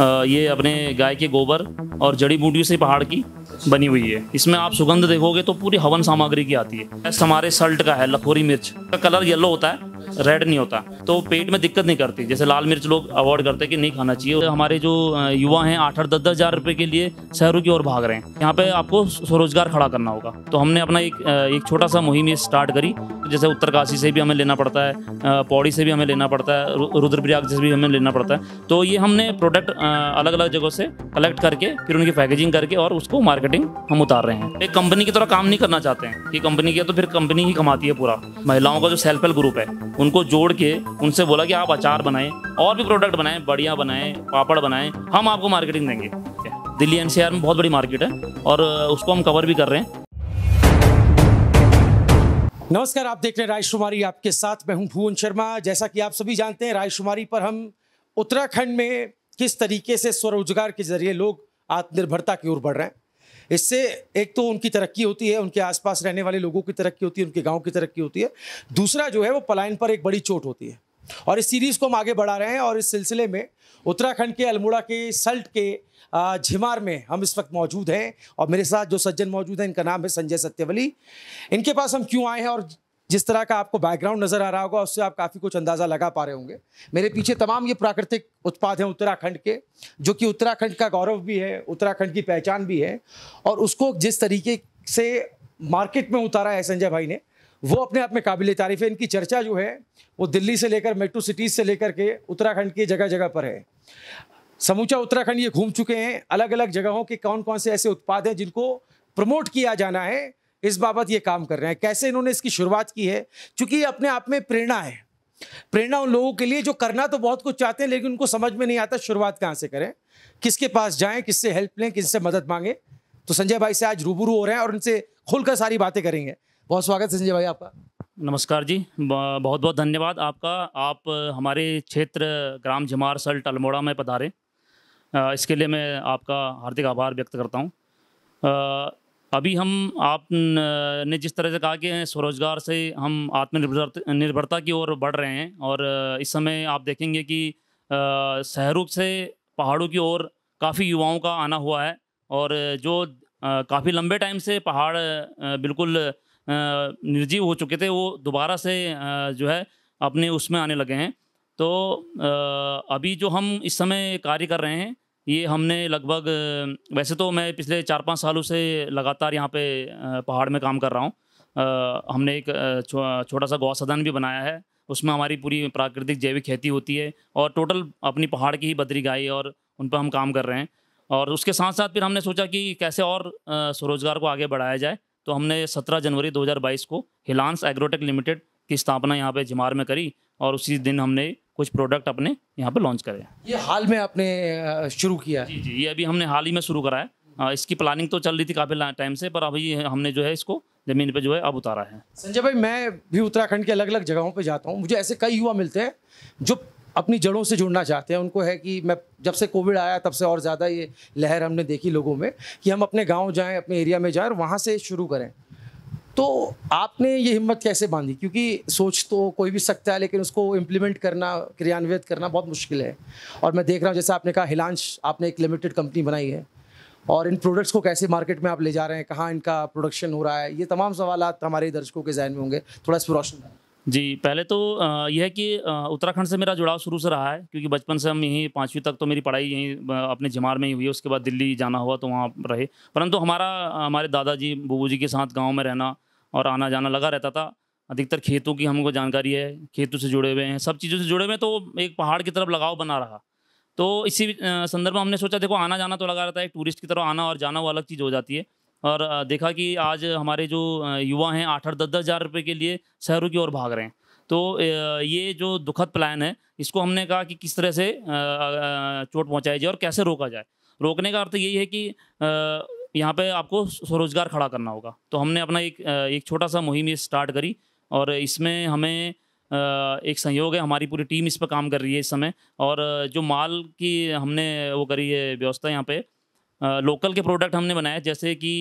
ये अपने गाय के गोबर और जड़ी बूटियों से पहाड़ की बनी हुई है इसमें आप सुगंध देखोगे तो पूरी हवन सामग्री की आती है हमारे सल्ट का है लखोरी मिर्च का कलर येलो होता है रेड नहीं होता तो पेट में दिक्कत नहीं करती जैसे लाल मिर्च लोग अवॉइड करते कि नहीं खाना चाहिए तो हमारे जो युवा हैं आठ आठ दस दस हज़ार रुपये के लिए शहरों की ओर भाग रहे हैं यहाँ पे आपको स्वरोजगार खड़ा करना होगा तो हमने अपना एक एक छोटा सा मुहिम ये स्टार्ट करी जैसे उत्तरकाशी से भी हमें लेना पड़ता है पौड़ी से भी हमें लेना पड़ता है रुद्रप्रयाग से भी हमें लेना पड़ता है तो ये हमने प्रोडक्ट अलग अलग जगहों से कलेक्ट करके फिर उनकी पैकेजिंग करके और उसको मार्केटिंग हम उतार रहे हैं एक कंपनी की तरह काम नहीं करना चाहते हैं कि कंपनी किया तो फिर कंपनी ही कमाती है पूरा महिलाओं का जो सेल्फ हेल्प ग्रुप है उनको जोड़ के उनसे बोला कि आप अचार बनाएं और भी प्रोडक्ट बनाएं बढ़िया बनाएं पापड़ बनाएं हम आपको मार्केटिंग देंगे दिल्ली एनसीआर में बहुत बड़ी मार्केट है और उसको हम कवर भी कर रहे हैं नमस्कार आप देख रहे हैं रायशुमारी आपके साथ मैं हूं भुवन शर्मा जैसा कि आप सभी जानते हैं रायशुमारी पर हम उत्तराखंड में किस तरीके से स्वरोजगार के जरिए लोग आत्मनिर्भरता की ओर बढ़ रहे हैं इससे एक तो उनकी तरक्की होती है उनके आसपास रहने वाले लोगों की तरक्की होती है उनके गाँव की तरक्की होती है दूसरा जो है वो पलायन पर एक बड़ी चोट होती है और इस सीरीज़ को हम आगे बढ़ा रहे हैं और इस सिलसिले में उत्तराखंड के अल्मोड़ा के सल्ट के झिमार में हम इस वक्त मौजूद हैं और मेरे साथ जो सज्जन मौजूद हैं इनका नाम है संजय सत्यवली इनके पास हम क्यों आए हैं और जिस तरह का आपको बैकग्राउंड नज़र आ रहा होगा उससे आप काफ़ी कुछ अंदाज़ा लगा पा रहे होंगे मेरे पीछे तमाम ये प्राकृतिक उत्पाद हैं उत्तराखंड के जो कि उत्तराखंड का गौरव भी है उत्तराखंड की पहचान भी है और उसको जिस तरीके से मार्केट में उतारा है संजय भाई ने वो अपने आप में काबिल तारीफ है इनकी चर्चा जो है वो दिल्ली से लेकर मेट्रो सिटीज़ से लेकर के उत्तराखंड की जगह जगह पर है समूचा उत्तराखंड ये घूम चुके हैं अलग अलग जगहों के कौन कौन से ऐसे उत्पाद हैं जिनको प्रमोट किया जाना है इस बाबत ये काम कर रहे हैं कैसे इन्होंने इसकी शुरुआत की है क्योंकि ये अपने आप में प्रेरणा है प्रेरणा उन लोगों के लिए जो करना तो बहुत कुछ चाहते हैं लेकिन उनको समझ में नहीं आता शुरुआत कहाँ से करें किसके पास जाएं किससे हेल्प लें किससे मदद मांगे तो संजय भाई से आज रूबरू हो रहे हैं और उनसे खुलकर सारी बातें करेंगे बहुत स्वागत संजय भाई आपका नमस्कार जी बहुत बहुत धन्यवाद आपका आप हमारे क्षेत्र ग्राम झमार सल्ट अल्मोड़ा में पधारे इसके लिए मैं आपका हार्दिक आभार व्यक्त करता हूँ अभी हम आप ने जिस तरह से कहा कि स्वरोजगार से हम आत्मनिर्भर निर्भरता की ओर बढ़ रहे हैं और इस समय आप देखेंगे कि शहरों से पहाड़ों की ओर काफ़ी युवाओं का आना हुआ है और जो काफ़ी लंबे टाइम से पहाड़ बिल्कुल निर्जीव हो चुके थे वो दोबारा से जो है अपने उसमें आने लगे हैं तो अभी जो हम इस समय कार्य कर रहे हैं ये हमने लगभग वैसे तो मैं पिछले चार पाँच सालों से लगातार यहाँ पे पहाड़ में काम कर रहा हूँ हमने एक छोटा सा गौ सदन भी बनाया है उसमें हमारी पूरी प्राकृतिक जैविक खेती होती है और टोटल अपनी पहाड़ की ही बदरी गाय और उन पर हम काम कर रहे हैं और उसके साथ साथ फिर हमने सोचा कि कैसे और स्वरोजगार को आगे बढ़ाया जाए तो हमने 17 जनवरी 2022 को हिलांस एग्रोटेक लिमिटेड की स्थापना यहाँ पे झिमार में करी और उसी दिन हमने कुछ प्रोडक्ट अपने यहाँ पर लॉन्च करें ये हाल में आपने शुरू किया जी जी ये अभी हमने हाल ही में शुरू करा है इसकी प्लानिंग तो चल रही थी काफ़ी टाइम से पर अभी हमने जो है इसको ज़मीन पे जो है अब उतारा है संजय भाई मैं भी उत्तराखंड के अलग अलग जगहों पे जाता हूँ मुझे ऐसे कई युवा मिलते हैं जो अपनी जड़ों से जुड़ना चाहते हैं उनको है कि मैं जब से कोविड आया तब से और ज़्यादा ये लहर हमने देखी लोगों में कि हम अपने गाँव जाएँ अपने एरिया में जाएँ और वहाँ से शुरू करें तो आपने ये हिम्मत कैसे बांधी क्योंकि सोच तो कोई भी सकता है लेकिन उसको इम्प्लीमेंट करना क्रियान्वित करना बहुत मुश्किल है और मैं देख रहा हूँ जैसे आपने कहा हिलांश आपने एक लिमिटेड कंपनी बनाई है और इन प्रोडक्ट्स को कैसे मार्केट में आप ले जा रहे हैं कहाँ इनका प्रोडक्शन हो रहा है ये तमाम सवाल हमारे दर्शकों के जहन में होंगे थोड़ा इस पर रोशन जी पहले तो यह है कि उत्तराखंड से मेरा जुड़ाव शुरू से रहा है क्योंकि बचपन से हम यहीं पाँचवीं तक तो मेरी पढ़ाई यहीं अपने जमार में ही हुई है उसके बाद दिल्ली जाना हुआ तो वहाँ रहे परंतु हमारा हमारे दादाजी बबू जी के साथ गाँव में रहना और आना जाना लगा रहता था अधिकतर खेतों की हमको जानकारी है खेतों से जुड़े हुए हैं सब चीज़ों से जुड़े हुए हैं तो एक पहाड़ की तरफ लगाव बना रहा तो इसी संदर्भ में हमने सोचा देखो आना जाना तो लगा रहता है टूरिस्ट की तरफ आना और जाना वो अलग चीज़ हो जाती है और देखा कि आज हमारे जो युवा हैं आठ आठ दस दस हज़ार रुपये के लिए शहरों की ओर भाग रहे हैं तो ये जो दुखद प्लान है इसको हमने कहा कि किस तरह से चोट पहुंचाई जाए और कैसे रोका जाए रोकने का अर्थ यही है कि यहाँ पे आपको स्वरोजगार खड़ा करना होगा तो हमने अपना एक एक छोटा सा मुहिम ये स्टार्ट करी और इसमें हमें एक सहयोग है हमारी पूरी टीम इस पर काम कर रही है इस समय और जो माल की हमने वो करी है व्यवस्था यहाँ पे लोकल के प्रोडक्ट हमने बनाए जैसे कि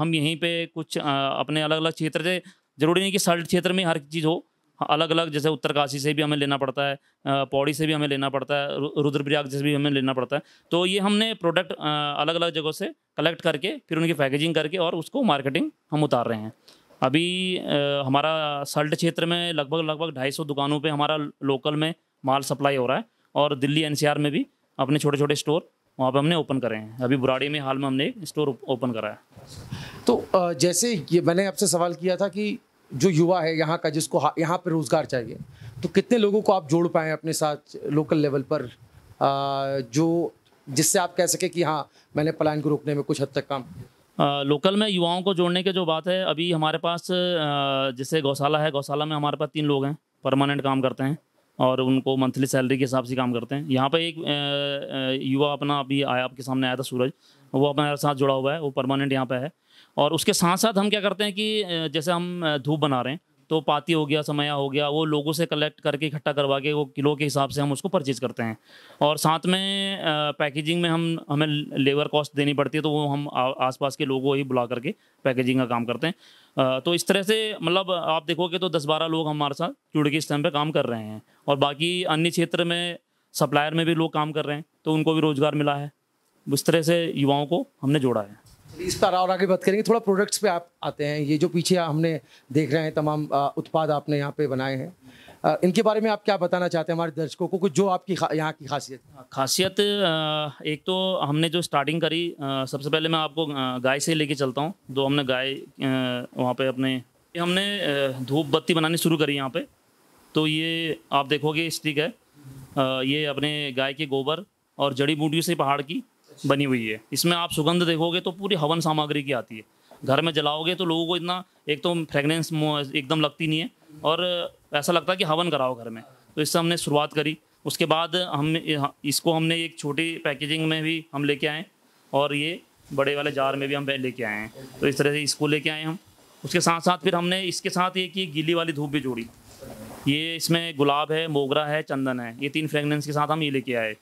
हम यहीं पे कुछ अपने अलग अलग क्षेत्र से जरूरी नहीं कि सल्ट क्षेत्र में हर चीज़ हो हाँ, अलग अलग जैसे उत्तरकाशी से भी हमें लेना पड़ता है पौड़ी से भी हमें लेना पड़ता है रुद्रप्रयाग से भी हमें लेना पड़ता है तो ये हमने प्रोडक्ट अलग अलग जगहों से कलेक्ट करके फिर उनकी पैकेजिंग करके और उसको मार्केटिंग हम उतार रहे हैं अभी हमारा सल्ट क्षेत्र में लगभग लगभग ढाई सौ दुकानों पर हमारा लोकल में माल सप्लाई हो रहा है और दिल्ली एन में भी अपने छोटे छोटे स्टोर वहाँ पर हमने ओपन करे हैं अभी बुराड़ी में हाल में हमने एक स्टोर ओपन करा है तो जैसे ये मैंने आपसे सवाल किया था कि जो युवा है यहाँ का जिसको यहाँ पर रोज़गार चाहिए तो कितने लोगों को आप जोड़ पाएँ अपने साथ लोकल लेवल पर जो जिससे आप कह सके कि हाँ मैंने पलायन को रोकने में कुछ हद तक काम आ, लोकल में युवाओं को जोड़ने की जो बात है अभी हमारे पास जैसे गौशाला है गौशाला में हमारे पास तीन लोग हैं परमानेंट काम करते हैं और उनको मंथली सैलरी के हिसाब से काम करते हैं यहाँ पर एक युवा अपना अभी आया आपके सामने आया था सूरज वो अपने साथ जुड़ा हुआ है वो परमानेंट यहाँ पर है और उसके साथ साथ हम क्या करते हैं कि जैसे हम धूप बना रहे हैं तो पाती हो गया समया हो गया वो लोगों से कलेक्ट करके इकट्ठा करवा के वो किलो के हिसाब से हम उसको परचेज़ करते हैं और साथ में पैकेजिंग में हम हमें लेबर कॉस्ट देनी पड़ती है तो वो हम आसपास के लोगों ही बुला करके पैकेजिंग का काम करते हैं तो इस तरह से मतलब आप देखोगे तो दस बारह लोग हमारे साथ चुड़की के इस टाइम पर काम कर रहे हैं और बाकी अन्य क्षेत्र में सप्लायर में भी लोग काम कर रहे हैं तो उनको भी रोज़गार मिला है इस तरह से युवाओं को हमने जोड़ा है इस पर और आगे बात करेंगे थोड़ा प्रोडक्ट्स पे आप आते हैं ये जो पीछे हमने देख रहे हैं तमाम उत्पाद आपने यहाँ पे बनाए हैं इनके बारे में आप क्या बताना चाहते हैं हमारे दर्शकों को कुछ जो आपकी खा, यहाँ की खासियत हाँ, खासियत एक तो हमने जो स्टार्टिंग करी सबसे पहले मैं आपको गाय से लेके चलता हूँ जो हमने गाय वहाँ पे अपने हमने धूप बत्ती बनानी शुरू करी यहाँ पे तो ये आप देखोगे स्टिक है ये अपने गाय के गोबर और जड़ी बूटियों से पहाड़ की बनी हुई है इसमें आप सुगंध देखोगे तो पूरी हवन सामग्री की आती है घर में जलाओगे तो लोगों को इतना एक तो फ्रेगनेंस एकदम लगती नहीं है और ऐसा लगता है कि हवन कराओ घर में तो इससे हमने शुरुआत करी उसके बाद हम इसको हमने एक छोटी पैकेजिंग में भी हम लेके आए और ये बड़े वाले जार में भी हम लेके आए हैं तो इस तरह से इसको लेके आए हम उसके साथ साथ फिर हमने इसके साथ एक ये गीली वाली धूप भी जोड़ी ये इसमें गुलाब है मोगरा है चंदन है ये तीन फ्रेगनेंस के साथ हम ये लेके आए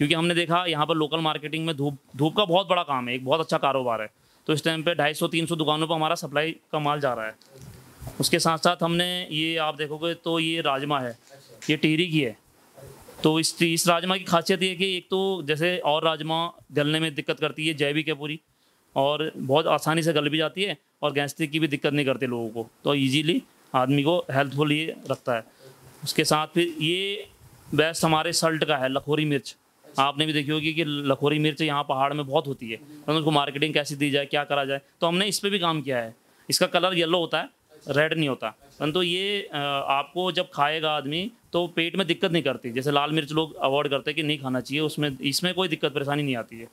क्योंकि हमने देखा यहाँ पर लोकल मार्केटिंग में धूप धूप का बहुत बड़ा काम है एक बहुत अच्छा कारोबार है तो इस टाइम पे ढाई सौ तीन सौ दुकानों पर हमारा सप्लाई का माल जा रहा है उसके साथ साथ हमने ये आप देखोगे तो ये राजमा है ये टीरी की है तो इस इस राजमा की खासियत ये है कि एक तो जैसे और राजमा गलने में दिक्कत करती है जैविक है पूरी और बहुत आसानी से गल भी जाती है और गैस्ट्रिक की भी दिक्कत नहीं करती लोगों को तो ईजीली आदमी को हेल्थफुल ये रखता है उसके साथ फिर ये बेस्ट हमारे सल्ट का है लखोरी मिर्च आपने भी देखी होगी कि लखोरी मिर्च यहाँ पहाड़ में बहुत होती है तो उनको मार्केटिंग कैसे दी जाए क्या करा जाए तो हमने इस पर भी काम किया है इसका कलर येलो होता है रेड नहीं होता परंतु ये आपको जब खाएगा आदमी तो पेट में दिक्कत नहीं करती जैसे लाल मिर्च लोग अवॉइड करते हैं कि नहीं खाना चाहिए उसमें इसमें कोई दिक्कत परेशानी नहीं आती है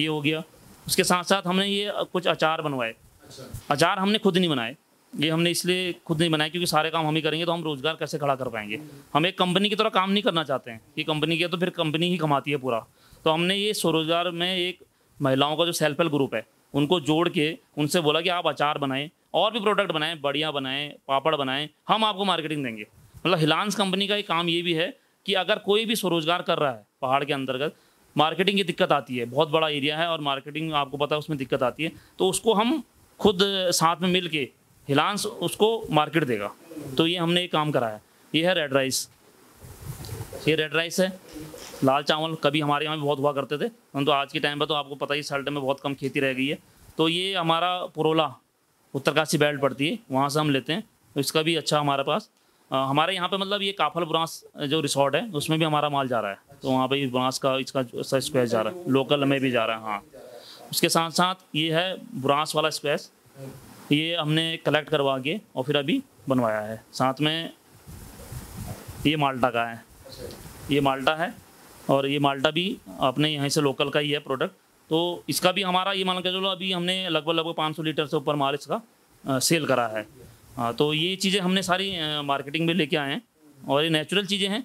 ये हो गया उसके साथ साथ हमने ये कुछ अचार बनवाए अच्छा। अचार हमने खुद नहीं बनाए ये हमने इसलिए खुद नहीं बनाया क्योंकि सारे काम हम ही करेंगे तो हम रोज़गार कैसे खड़ा कर पाएंगे हम एक कंपनी की तरह काम नहीं करना चाहते हैं कि कंपनी की तो फिर कंपनी ही कमाती है पूरा तो हमने ये स्वरोजगार में एक महिलाओं का जो सेल्फ हेल्प ग्रुप है उनको जोड़ के उनसे बोला कि आप अचार बनाएं और भी प्रोडक्ट बनाएं बढ़िया बनाएं पापड़ बनाएं हम आपको मार्केटिंग देंगे मतलब हिलांस कंपनी का एक काम ये भी है कि अगर कोई भी स्वरोजगार कर रहा है पहाड़ के अंतर्गत मार्केटिंग की दिक्कत आती है बहुत बड़ा एरिया है और मार्केटिंग आपको पता है उसमें दिक्कत आती है तो उसको हम खुद साथ में मिल के हिलांस उसको मार्केट देगा तो ये हमने ये काम कराया ये है रेड राइस ये रेड राइस है लाल चावल कभी हमारे यहाँ बहुत हुआ करते थे परंतु तो आज के टाइम पर तो आपको पता ही साल्ट में बहुत कम खेती रह गई है तो ये हमारा पुरोला उत्तरकाशी बेल्ट पड़ती है वहाँ से हम लेते हैं तो इसका भी अच्छा हमारे पास आ, हमारे यहाँ पे मतलब ये काफल ब्रांस जो रिसोर्ट है उसमें भी हमारा माल जा रहा है तो वहाँ पे ब्रांस का इसका स्क्वेस जा रहा है लोकल में भी जा रहा है हाँ उसके साथ साथ ये है ब्रांस वाला स्क्वेस ये हमने कलेक्ट करवा के और फिर अभी बनवाया है साथ में ये माल्टा का है ये माल्टा है और ये माल्टा भी आपने यहीं से लोकल का ही है प्रोडक्ट तो इसका भी हमारा ये मान के चलो अभी हमने लगभग लगभग 500 लीटर से ऊपर माल इसका सेल करा है तो ये चीज़ें हमने सारी मार्केटिंग में लेके आए हैं और ये नेचुरल चीज़ें हैं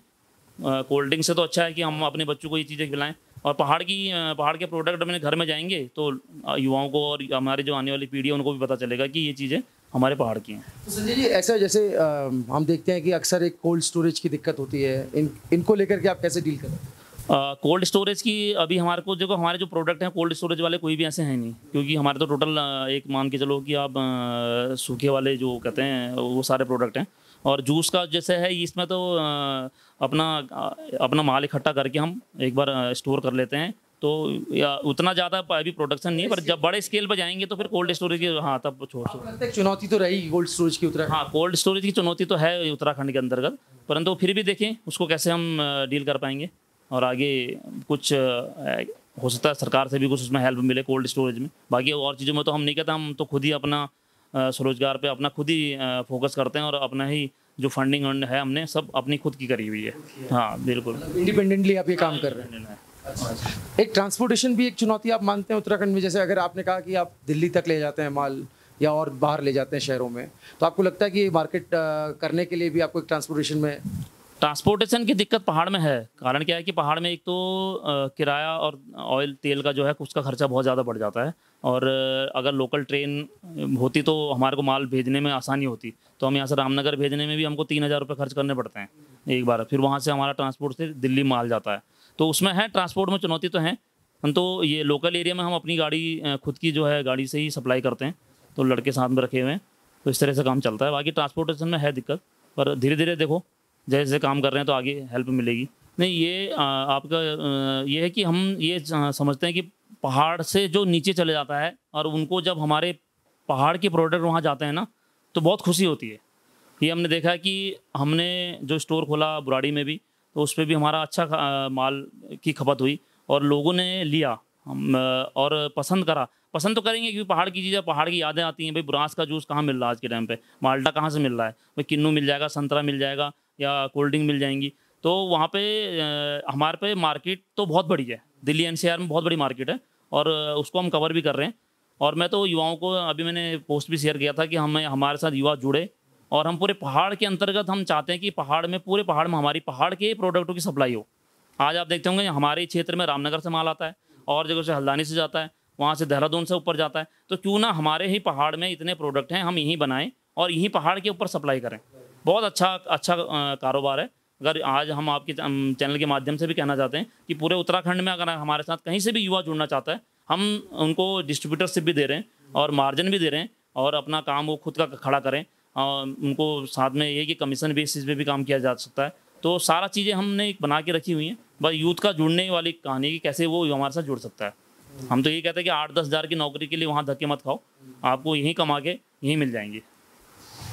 कोल्ड ड्रिंक से तो अच्छा है कि हम अपने बच्चों को ये चीज़ें खिलाएं और पहाड़ की पहाड़ के प्रोडक्ट मैंने घर में जाएंगे तो युवाओं को और हमारे जो आने वाली पीढ़ी है उनको भी पता चलेगा कि ये चीज़ें हमारे पहाड़ की हैं तो संजय जी ऐसा जैसे आ, हम देखते हैं कि अक्सर एक कोल्ड स्टोरेज की दिक्कत होती है इन इनको लेकर के आप कैसे डील करें कोल्ड स्टोरेज की अभी हमारे को देखो हमारे जो प्रोडक्ट हैं कोल्ड स्टोरेज वाले कोई भी ऐसे हैं नहीं क्योंकि हमारे तो टोटल एक मान के चलो कि आप सूखे वाले जो कहते हैं वो सारे प्रोडक्ट हैं और जूस का जैसे है इसमें तो अपना अपना माल इकट्ठा करके हम एक बार स्टोर कर लेते हैं तो या उतना ज़्यादा अभी प्रोडक्शन नहीं है पर जब बड़े स्केल पर जाएंगे तो फिर कोल्ड स्टोरेज की हाँ तब छोड़ सो हाँ, चुनौती तो रहेगी कोल्ड स्टोरेज की उत्तराखंड हाँ कोल्ड स्टोरेज की चुनौती तो है उत्तराखंड के अंतर्गत परंतु फिर भी देखें उसको कैसे हम डील कर पाएंगे और आगे कुछ हो सकता है सरकार से भी कुछ उसमें हेल्प मिले कोल्ड स्टोरेज में बाकी और चीज़ों में तो हम नहीं कहते हम तो खुद ही अपना स्वरोजगार पे अपना खुद ही फोकस करते हैं और अपना ही जो फंडिंग है हमने सब अपनी खुद की करी हुई है हाँ बिल्कुल इंडिपेंडेंटली आप ये काम कर रहे हैं एक ट्रांसपोर्टेशन भी एक चुनौती आप मानते हैं उत्तराखंड में जैसे अगर आपने कहा कि आप दिल्ली तक ले जाते हैं माल या और बाहर ले जाते हैं शहरों में तो आपको लगता है कि ये मार्केट करने के लिए भी आपको एक ट्रांसपोर्टेशन में ट्रांसपोर्टेशन की दिक्कत पहाड़ में है कारण क्या है कि पहाड़ में एक तो किराया और ऑयल तेल का जो है उसका खर्चा बहुत ज़्यादा बढ़ जाता है और अगर लोकल ट्रेन होती तो हमारे को माल भेजने में आसानी होती तो हम यहाँ से रामनगर भेजने में भी हमको तीन हज़ार रुपये खर्च करने पड़ते हैं एक बार फिर वहाँ से हमारा ट्रांसपोर्ट से दिल्ली माल जाता है तो उसमें है ट्रांसपोर्ट में चुनौती तो है हम तो ये लोकल एरिया में हम अपनी गाड़ी खुद की जो है गाड़ी से ही सप्लाई करते हैं तो लड़के साथ में रखे हुए हैं तो इस तरह से काम चलता है बाकी ट्रांसपोर्टेशन में है दिक्कत पर धीरे धीरे देखो जैसे काम कर रहे हैं तो आगे हेल्प मिलेगी नहीं ये आ, आपका आ, ये है कि हम ये समझते हैं कि पहाड़ से जो नीचे चले जाता है और उनको जब हमारे पहाड़ के प्रोडक्ट वहाँ जाते हैं ना तो बहुत खुशी होती है ये हमने देखा है कि हमने जो स्टोर खोला बुराड़ी में भी तो उस पर भी हमारा अच्छा आ, माल की खपत हुई और लोगों ने लिया हम और पसंद करा पसंद तो करेंगे क्योंकि पहाड़ की चीज़ें पहाड़ की यादें आती हैं भाई बुरास का जूस कहाँ मिल रहा है आज के टाइम पे माल्टा कहाँ से मिल रहा है भाई किन्नू मिल जाएगा संतरा मिल जाएगा या कोल्ड ड्रिंक मिल जाएंगी तो वहाँ पे हमारे पे मार्केट तो बहुत बड़ी है दिल्ली एनसीआर में बहुत बड़ी मार्केट है और उसको हम कवर भी कर रहे हैं और मैं तो युवाओं को अभी मैंने पोस्ट भी शेयर किया था कि हमें हमारे साथ युवा जुड़े और हम पूरे पहाड़ के अंतर्गत हम चाहते हैं कि पहाड़ में पूरे पहाड़ में हमारी पहाड़ के प्रोडक्टों की सप्लाई हो आज आप देखते होंगे हमारे क्षेत्र में रामनगर से माल आता है और जगह से हल्द्वानी से जाता है वहाँ से देहरादून से ऊपर जाता है तो क्यों ना हमारे ही पहाड़ में इतने प्रोडक्ट हैं हम यहीं बनाएं और यहीं पहाड़ के ऊपर सप्लाई करें बहुत अच्छा अच्छा कारोबार है अगर आज हम आपके चैनल के माध्यम से भी कहना चाहते हैं कि पूरे उत्तराखंड में अगर हमारे साथ कहीं से भी युवा जुड़ना चाहता है हम उनको डिस्ट्रीब्यूटरशिप भी दे रहे हैं और मार्जिन भी दे रहे हैं और अपना काम वो खुद का खड़ा करें और उनको साथ में ये कि कमीशन बेसिस पे भी काम किया जा सकता है तो सारा चीज़ें हमने एक बना के रखी हुई हैं बस यूथ का जुड़ने वाली कहानी की कैसे वो हमारे साथ जुड़ सकता है हम तो ये कहते हैं कि आठ दस हज़ार की नौकरी के लिए वहाँ धक्के मत खाओ आपको यहीं कमा के यहीं मिल जाएंगे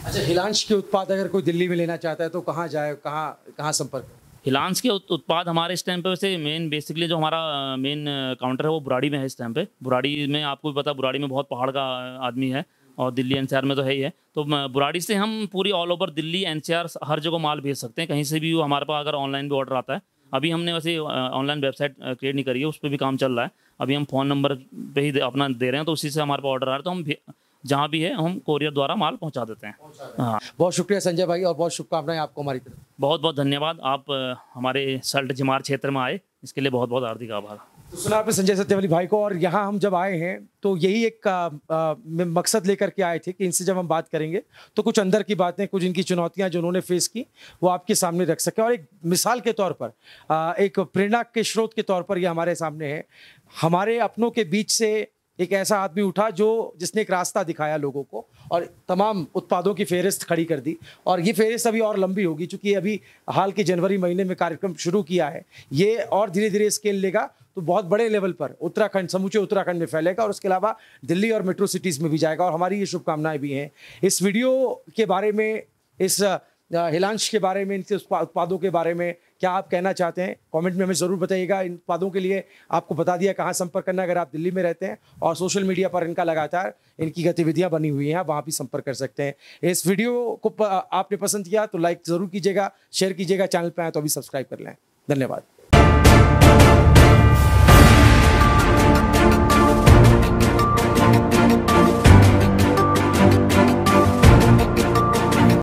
अच्छा हिलांश के उत्पाद अगर कोई दिल्ली में लेना चाहता है तो कहाँ जाए कहाँ कहाँ संपर्क हिलांश के उत्पाद हमारे इस टाइम पे वैसे मेन बेसिकली जो हमारा मेन काउंटर है वो बुराड़ी में है इस टाइम पे बुराड़ी में आपको भी पता बुराड़ी में बहुत पहाड़ का आदमी है और दिल्ली एनसीआर में तो है ही है तो बुराड़ी से हम पूरी ऑल ओवर दिल्ली एनसीआर हर जगह माल भेज सकते हैं कहीं से भी हमारे पास अगर ऑनलाइन भी ऑर्डर आता है अभी हमने वैसे ऑनलाइन वेबसाइट क्रिएट नहीं करी है उस पर भी काम चल रहा है अभी हम फ़ोन नंबर पे ही अपना दे रहे हैं तो उसी से हमारे पास ऑर्डर आ रहा है तो हम जहाँ भी है हम कोरियर द्वारा माल पहुँचा देते हैं हाँ बहुत शुक्रिया संजय भाई और बहुत शुभकामनाएं आपको हमारी तरफ बहुत बहुत धन्यवाद आप हमारे सल्ट जिमार क्षेत्र में आए इसके लिए बहुत बहुत हार्दिक आभार तो सुना आपने संजय सत्यवली भाई को और यहाँ हम जब आए हैं तो यही एक आ, आ, मकसद लेकर के आए थे कि इनसे जब हम बात करेंगे तो कुछ अंदर की बातें कुछ इनकी चुनौतियाँ जो उन्होंने फेस की वो आपके सामने रख सके और एक मिसाल के तौर पर आ, एक प्रेरणा के स्रोत के तौर पर ये हमारे सामने है हमारे अपनों के बीच से एक ऐसा आदमी उठा जो जिसने एक रास्ता दिखाया लोगों को और तमाम उत्पादों की फहरिस्त खड़ी कर दी और ये फहरिस्त अभी और लंबी होगी चूंकि अभी हाल के जनवरी महीने में कार्यक्रम शुरू किया है ये और धीरे धीरे स्केल लेगा तो बहुत बड़े लेवल पर उत्तराखंड समूचे उत्तराखंड में फैलेगा और उसके अलावा दिल्ली और मेट्रो सिटीज़ में भी जाएगा और हमारी ये शुभकामनाएं भी हैं इस वीडियो के बारे में इस हिलांश के बारे में इनके उत्पादों के बारे में क्या आप कहना चाहते हैं कमेंट में हमें ज़रूर बताइएगा इन उत्पादों के लिए आपको बता दिया कहाँ संपर्क करना अगर आप दिल्ली में रहते हैं और सोशल मीडिया पर इनका लगातार इनकी गतिविधियाँ बनी हुई हैं वहाँ भी संपर्क कर सकते हैं इस वीडियो को आपने पसंद किया तो लाइक ज़रूर कीजिएगा शेयर कीजिएगा चैनल पर आए तो अभी सब्सक्राइब कर लें धन्यवाद